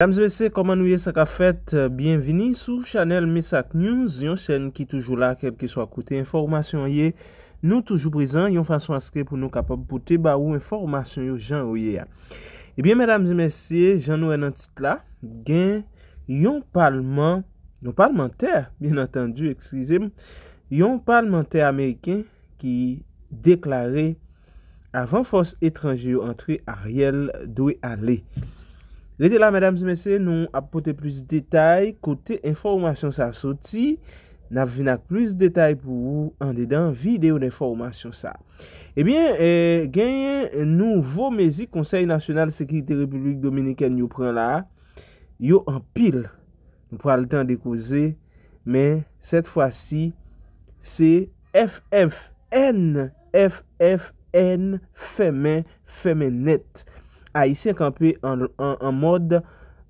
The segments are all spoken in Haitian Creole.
Mesdames et messieurs, comment nous y est-ce qu'a fait? Bienvenue sur chanel MESAC News, yon chène qui est toujours là, quel que soit côté information y est, nous toujours présent, yon façon inscrit pour nous capable de porter bas ou information y ou j'en ou y est. Et eh bien mesdames et messieurs, j'en noue un titre là, yon non parlementaire, bien entendu, excusez-moi, yon parlementaire américain qui déclaré avant force étrangère entre Ariel, d'où y allait? Eh eh, le de la, madame Zemese, nou apote plus detay, kote informasyon sa soti, na vina plus detay pou an de dan, videyo de informasyon sa. Ebyen, genyen nouvo mezi, Konseil Nasional Sekriti Republik Dominiken, yo an pil, yo an pil, nou pral tan de kouze, men set fwa si, se FFN, FFN Femen, Femenet. Ayisyen kanpe en mod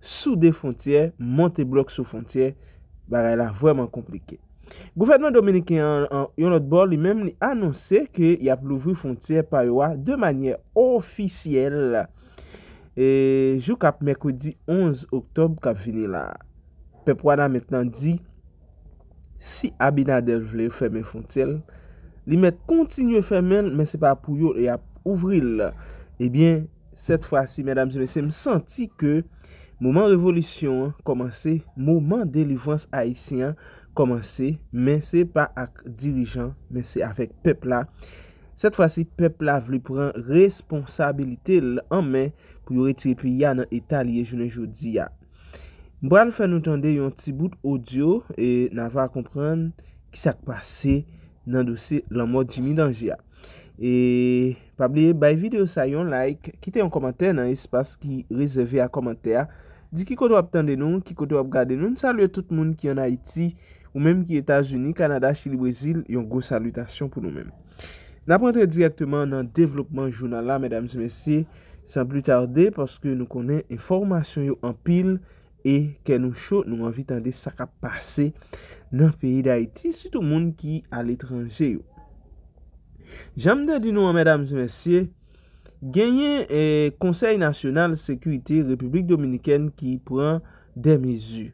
sou de fontyer, monte blok sou fontyer, ba re la vwèman komplike. Gouvernement Dominikè yon notbol li mèm li anonsè ki yap louvri fontyer pa yo a de manye ofisyel. E jou kap Mekwedi 11 Oktob kap vini la. Pepwana mètnan di, si Abinader vle fèmè fontyel, li mèt kontinye fèmè, mè se pa pou yo yap ouvril, ebyen, eh Sèt fwa si, mèdames et mèsi, m senti ke mouman revolutyon komanse, mouman delivrans haisyen komanse, mè se pa ak dirijan, mè se avèk pepla. Sèt fwa si, pepla vle pran responsabilite l'anmen pou yore tripe ya nan etal ye jounen joudi ya. Mbran fè nou tande yon ti bout audio e nava a kompran ki sak pase nan dosi l'anmojimi danji ya. E pabliye bay videyo sa yon like, kite yon komantè nan espas ki rezeve a komantè a Di ki koto ap tende nou, ki koto ap gade nou, n salye tout moun ki yon Haiti ou menm ki Etats-Unis, Kanada, Chile, Brazil, yon go salutasyon pou nou menm N ap rentre direktman nan developman jounan la, mesdames et messieurs, san pli tarde, paske nou konen informasyon yo an pil E ken nou chou, nou anvi tende sa ka pase nan peyi de Haiti, sitou moun ki al etranje yo Jamden di nou an, mesdames et messieurs, genyen konsey eh, nasyonal sekwite Republik Dominiken ki pran den mezi.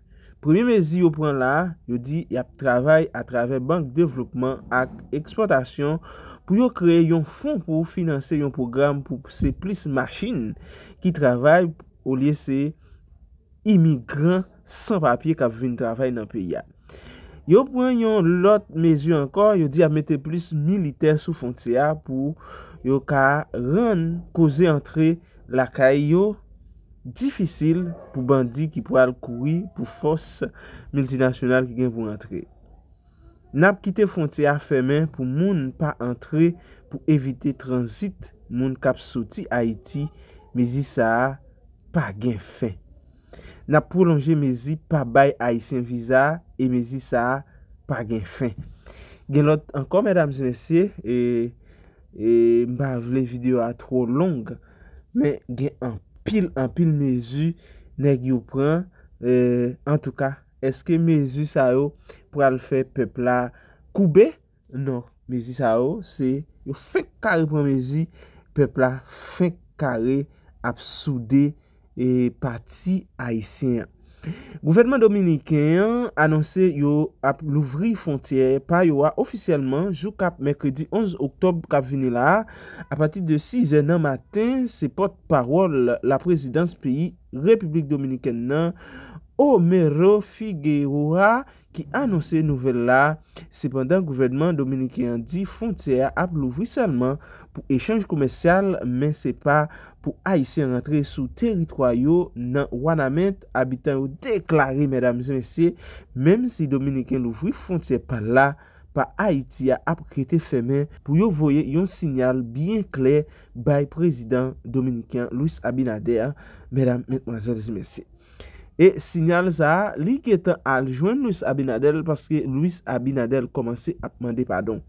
Premi mezi yo pran la, yo di yap travay a travay bank devlopman ak eksportasyon pou yo kreye yon fon pou finanse yon program pou se plis machin ki travay ou liye se imigran san papye kap ven travay nan peyade. Yo pren yon lot mezi ankor, yo di ap mette plis militer sou Fontea pou yo ka ren koze antre lakay yo, difisil pou bandi ki pou al koui pou fos multinasyonal ki gen pou antre. Nap kite Fontea femen pou moun pa antre pou evite transit moun kap soti Haiti mezi sa pa gen fey. na prolonje mezi pa bay a isen viza e mezi sa pa gen fin. Gen lot ankon, mèdames et mèsyè, e, e mba vle video a tro long, men gen an pil, an pil mezi neg yu pran, e, en tou ka, eske mezi sa yo pral fe pepla koube? Non, mezi sa yo, se yo fin kare pran mezi, pepla fin kare ap soude E pati Haitien Gouvernement Dominikè anonsè yo ap l'ouvri fontyè pa yo a ofisyelman jou kap Mekredi 11 Oktob kap vini la A pati de 6 enan matin se pot parol la prezidans pi Republik Dominikè nan Omero Figueiroua ki anonsè nouvel la, sepandan gouvernement Dominikien di fonter ap louvri salman pou echange komensyal, men se pa pou Aisyen rentre sou teritroyo nan wanament abitan ou deklare, mesdames et messieurs, menm si Dominikien louvri fonter pa la, pa Aitya ap krete femen pou yo voye yon sinyal bien kler bay prezident Dominikien Louis Abinader, mesdames et messieurs et messieurs. E sinyal za li ketan al jwen Louis Abinadel paske Louis Abinadel komanse ap mande padon.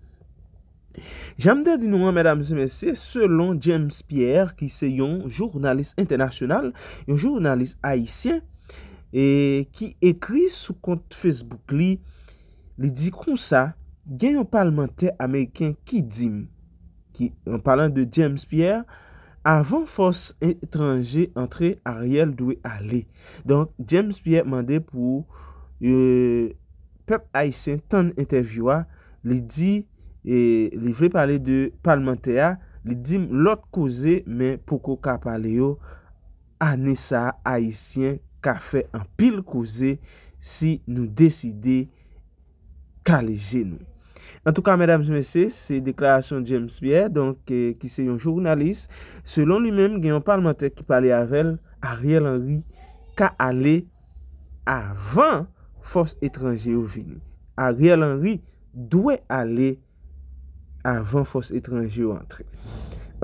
Jame de dinouan, mèdames et mèdames, selon James Pierre, ki se yon jounalist internasyonal, yon jounalist haïsien, e ki ekri sou kont Facebook li, li di kon sa, gen yon palmenter amèyken ki din, ki yon palan de James Pierre, Avon fos etranje, entre Ariel dwe ale. Don James Pierre mande pou euh, pep haisyen ton enteviwa, li di, li vre pale de palmentea, li dim lot koze men poko ka pale yo anesa haisyen ka fe an pil koze si nou deside kaleje nou. En tout ka, mesdames, messe, se deklarasyon James Biair, ki euh, se yon jounalist, selon li men, gen yon parlementer ki pale avel, Ariel Henry ka ale avan fos etranjye ou vini. Ariel Henry dwe ale avan fos etranjye ou antre.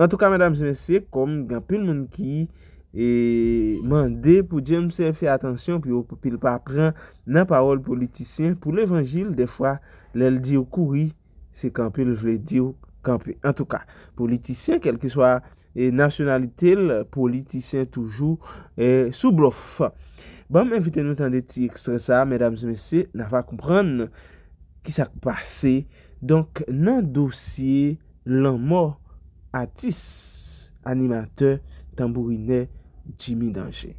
En tout ka, mesdames, messe, kom gen pil moun ki yi, E mande pou diye mse fe atensyon Pi ou pil pa pran nan parol politisyen Po l'evangil de fwa lel diyo kouri Se kampi l vle diyo kampi En tou ka politisyen kel ki swa E nasyonalite l politisyen toujou e Sou blof Bam bon, evite nou tan deti ekstresa Medams mese na va koupran Ki sa kouparse Donk nan dosye Lan mor atis Animateur tambourinei Jimmy Danger.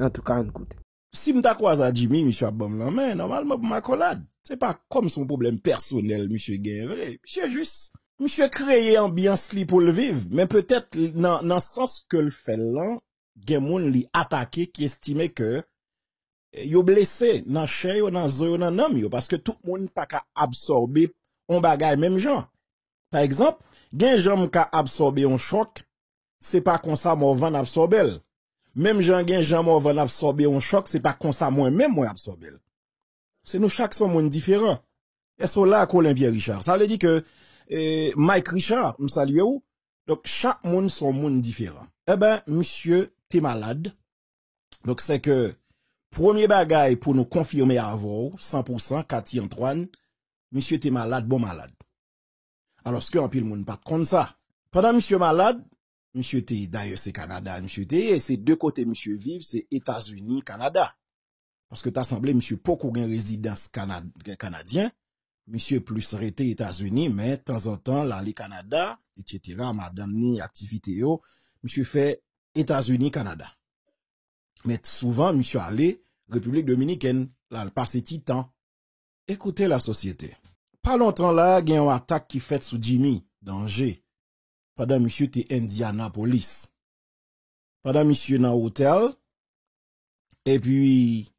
En tout cas, écoutez. écoute. Si je croise à Jimmy, monsieur Abom, mais normalement, ma collade. C'est pas comme son problème personnel, monsieur Guévré. Monsieur juste, monsieur créé ambiance pour le vivre, mais peut-être dans le sens que le fait là, Gemoun li attaqué qui estime que eh, yo blessé dans chair, yo dans zo, dans nom yo, parce que tout le monde pas absorbé absorber on bagaille même genre. Par exemple, gen qui ka absorber un choc, c'est pas comme ça mon van absorber. Même j'en jean j'en m'en va un choc, c'est pas comme ça moi même moi absorber. C'est nous chaque sont monde différents. Et ce là Colin Pierre Richard. Ça veut dire que eh, Mike Richard, me salue où donc chaque monde son monde différent. Eh ben monsieur, t'es malade. Donc c'est que premier bagage pour nous confirmer avant 100% Cathy Antoine, monsieur t'es malade, bon malade. Alors ce que en pile monde pas comme ça. Pendant monsieur malade, Monsye te, daye se Kanada, monsye te, se de kote monsye vive, se Etats-Unis, Kanada. Paske ta samble monsye pokou gen rezidans Kanadien, monsye plus rete Etats-Unis, men tan zan tan la li Kanada, et cetera, madam ni aktivite yo, monsye fe Etats-Unis, Kanada. Men souvan monsye ale, Republik Dominiken, la paseti tan. Ekoute la sosyete, pa lontan la gen yon atak ki fet sou Jimmy, danje. pendant monsieur était Indianapolis. Pendant monsieur dans l'hôtel. et puis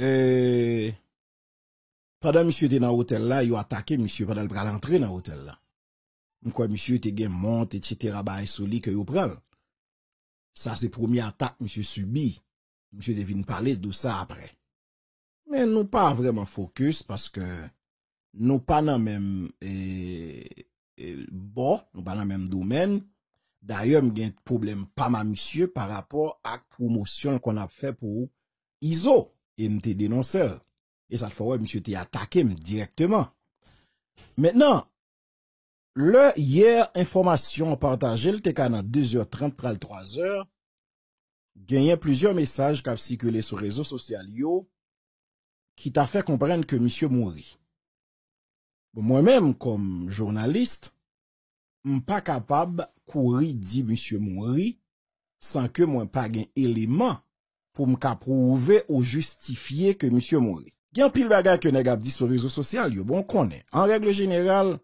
euh pendant monsieur était dans l'hôtel là, il a attaqué monsieur pendant le l'entrée dans l'hôtel là. Quoi monsieur était gain monte et cetera bah, que il Ça c'est premier attaque monsieur subi. Monsieur devine parler de ça après. Mais nous pas vraiment focus parce que nous pas même Bon, nou ban nan menm domen, dayo m gen problem pama msye pa rapor ak promosyon kon ap fe pou Iso e m te denonser. E sal fawè msye te atake m direktenman. Mètenan, le yer informasyon partajel te ka nan 2h30 pral 3h, genyen plizyon mesaj kap sikele sou rezo sosyal yo ki ta fè komprenn ke msye mouri. Mwen menm kom jounalist, m pa kapab kouri di Monsie Mouri san ke mwen pa gen eleman pou m ka prouve ou justifiye ke Monsie Mouri. Gen pil bagay ke neg ap di sou rezo sosyal yo, bon konen. An regle general,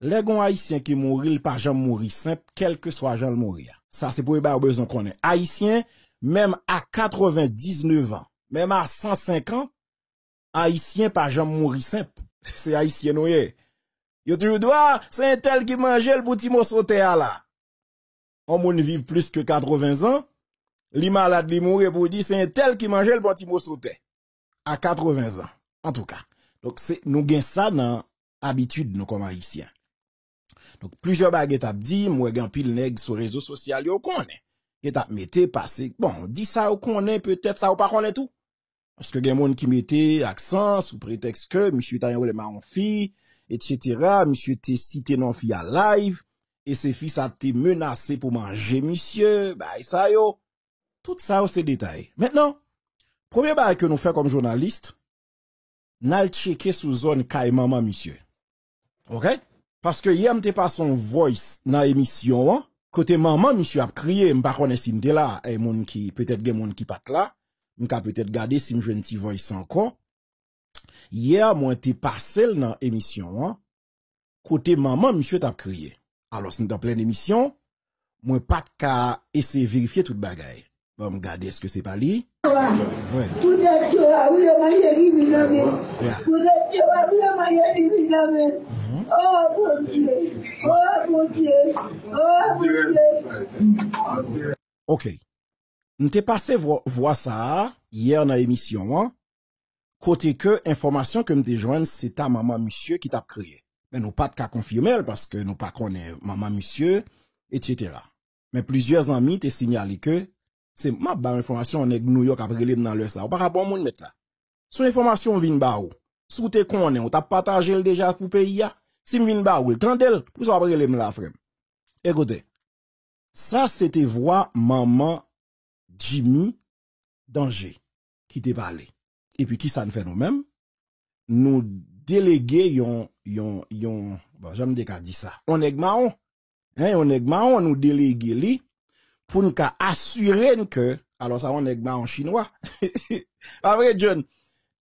le gon Haitien ki Mouri l pa Jean Mouri simple, kel ke swa Jean Mouri a. Sa se pou e bay ou bezon konen. Haitien, menm a 99 an, menm a 105 an, Haitien pa Jean Mouri simple. Se ayisyen nouye, yo toujou dwa, se yon tel ki manjel pou ti mou sote ala. O moun viv plus ke 80 an, li malad li mou repou di, se yon tel ki manjel pou ti mou sote. A 80 an, an tou ka. Donc se nou gen sa nan abitude nou kon ayisyen. Donc plujo baget ap di, mwen gen pil neg sou rezo sosyal yo konen. Get ap mette, pase, bon, di sa yo konen, peutet sa yo pa konen tou. Aske gen moun ki mete aksan sou preteks ke, msye ta yon wèleman an fi, etc. Msye te site nan fi a live, e se fi sa te menase pou manje, msye. Ba, e sa yo. Tout sa yo se detay. Mètenan, premier barè ke nou fè kon jounaliste, nal cheke sou zon ka e maman msye. Ok? Paske yèm te pa son voice nan emisyon an, kote maman msye ap kriye mba kone sin de la e moun ki, pètèd gen moun ki pat la. Mwen ka pwetet gade si mwen jwen ti voy san kon. Yer mwen te parsel nan emisyon an. Kote maman, mwen chwe tap kriye. Alo, se mwen tan plen emisyon, mwen pat ka ese verifiye tout bagay. Mwen gade eske se pali. Mwen chwe. Mwen chwe. Mwen chwe. Mwen chwe. Mwen chwe. Mwen chwe. Mwen chwe. Mwen chwe. Ok. M te pase vwa sa a, yèr nan emisyon an, kote ke, informasyon ke m te jwenn, se ta mama, msye, ki tap kreye. Men nou pat ka konfirmel, paske nou pat konen, mama, msye, et cetera. Men plizyez anmi, te sinyali ke, se ma ba informasyon, nek Nouyok, aprele m nan lè sa, ou para bon moun met la. So informasyon, vin ba ou, sou te konen, ou tap patanjel deja, koupe iya, se vin ba ou, el kandel, ou sa aprele m la frem. E kote, sa se te vwa Jimmy Danger qui te Et puis qui ça nous fait nous-mêmes Nous déléguer yon yon yon bon j'aime déjà dit ça. On est marron. Hein, on est nous déléguer li pour nous assurer que alors ça on est marron chinois. Après John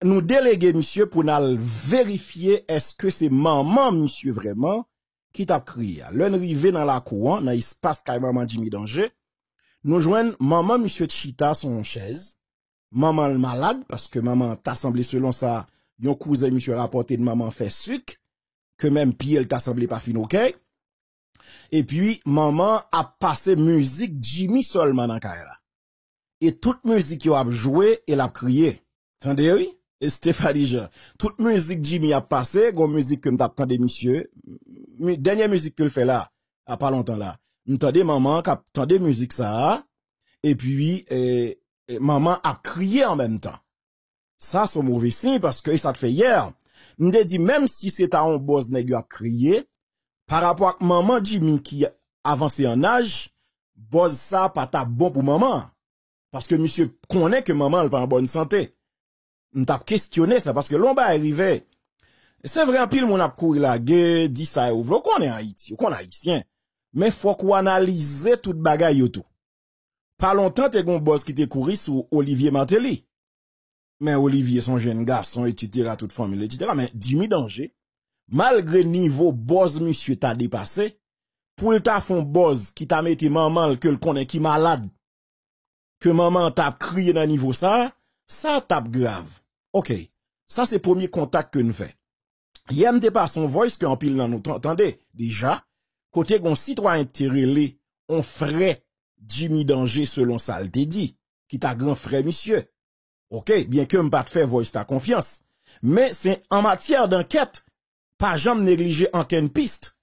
nous déléguer monsieur pour nous vérifier est-ce que c'est maman monsieur vraiment qui t'a crié. L'un rivé dans la cour, hein, dans l'espace qu'a maman Jimmy Danger Nou jwen maman monsye Chita son chez Maman l malad Paske maman tasemble selon sa Yon kouze monsye rapote de maman fe suk Ke men pi el tasemble pa finoke E pi maman ap pase mouzik Jimmy sol manan ka e la E tout mouzik yo ap jowe El ap kriye Tande yoy E stefa di jan Tout mouzik Jimmy ap pase Gon mouzik kem tap tande monsye Denye mouzik ke l fe la A pa lontan la m'tendez maman qui la musique ça, et puis, eh, eh, maman a crié en même temps. Ça, c'est mauvais signe parce que ça te fait hier. me dit, même si c'est un boss nèg a crié, par rapport à maman Jimmy qui avancé en âge, boss ça pas ta bon pour maman. Parce que monsieur connaît que maman n'est pas en bonne santé. M't'a questionné ça parce que l'on est arrivé. C'est vrai, en pile, mon a couru la guerre, dit ça, ouvre qu'on est Haïti, qu'on est haïtien. Men fwa kou analize tout bagay yo tou. Pa lontan te goun boz ki te kouri sou Olivier Martelly. Men Olivier son jen gason, etitera, tout formule, etitera. Men di mi danje, malgre nivou boz monsye ta depase, pou lta fon boz ki ta meti maman lkel konen ki malade, ke maman tap kriye nan nivou sa, sa tap grav. Ok, sa se pomi kontak ke nou fe. Yen te pa son voys ke anpil nan nou, tende, deja, Kote kon si to a interele, on fre di mi danje selon sa l'de di, ki ta gran fre misye. Ok, bien ke m pa te fe voye sa ta konfians. Men, se an matyar dan ket, pa jan m neglije anken pist.